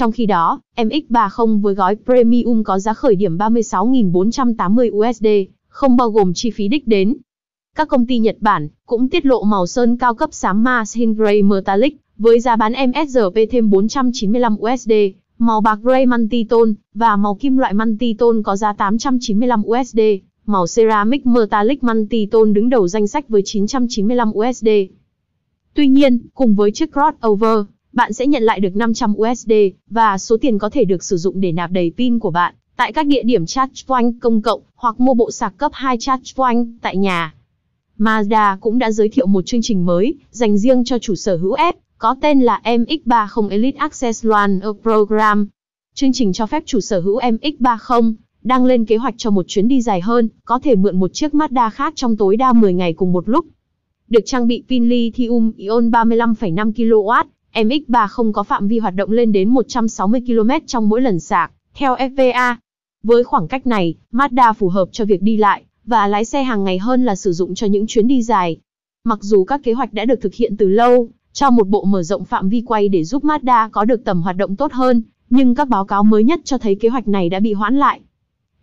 Trong khi đó, MX30 với gói Premium có giá khởi điểm 36.480 USD, không bao gồm chi phí đích đến. Các công ty Nhật Bản cũng tiết lộ màu sơn cao cấp xám Marsin Grey Metallic với giá bán MSRP thêm 495 USD, màu bạc Grey Mantitone và màu kim loại Mantitone có giá 895 USD, màu ceramic Metallic Mantitone đứng đầu danh sách với 995 USD. Tuy nhiên, cùng với chiếc crossover, bạn sẽ nhận lại được 500 USD và số tiền có thể được sử dụng để nạp đầy pin của bạn tại các địa điểm charge point công cộng hoặc mua bộ sạc cấp 2 charge point tại nhà. Mazda cũng đã giới thiệu một chương trình mới dành riêng cho chủ sở hữu F, có tên là MX30 Elite Access Loan Program. Chương trình cho phép chủ sở hữu MX30 đang lên kế hoạch cho một chuyến đi dài hơn, có thể mượn một chiếc Mazda khác trong tối đa 10 ngày cùng một lúc. Được trang bị pin lithium ion 35,5 kW MX3 không có phạm vi hoạt động lên đến 160 km trong mỗi lần sạc, theo FVA. Với khoảng cách này, Mazda phù hợp cho việc đi lại và lái xe hàng ngày hơn là sử dụng cho những chuyến đi dài. Mặc dù các kế hoạch đã được thực hiện từ lâu, cho một bộ mở rộng phạm vi quay để giúp Mazda có được tầm hoạt động tốt hơn, nhưng các báo cáo mới nhất cho thấy kế hoạch này đã bị hoãn lại.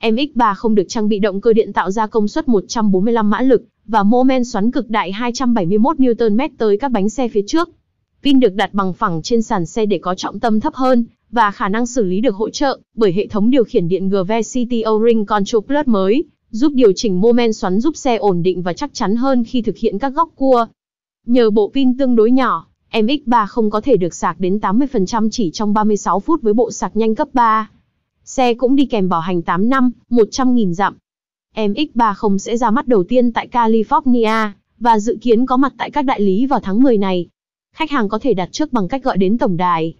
MX3 không được trang bị động cơ điện tạo ra công suất 145 mã lực và mô men xoắn cực đại 271 Nm tới các bánh xe phía trước pin được đặt bằng phẳng trên sàn xe để có trọng tâm thấp hơn và khả năng xử lý được hỗ trợ bởi hệ thống điều khiển điện GV CTO Ring Control Plus mới, giúp điều chỉnh mô men xoắn giúp xe ổn định và chắc chắn hơn khi thực hiện các góc cua. Nhờ bộ pin tương đối nhỏ, MX3 không có thể được sạc đến 80% chỉ trong 36 phút với bộ sạc nhanh cấp 3. Xe cũng đi kèm bảo hành 8 năm, 100.000 dặm. MX30 sẽ ra mắt đầu tiên tại California và dự kiến có mặt tại các đại lý vào tháng 10 này. Khách hàng có thể đặt trước bằng cách gọi đến tổng đài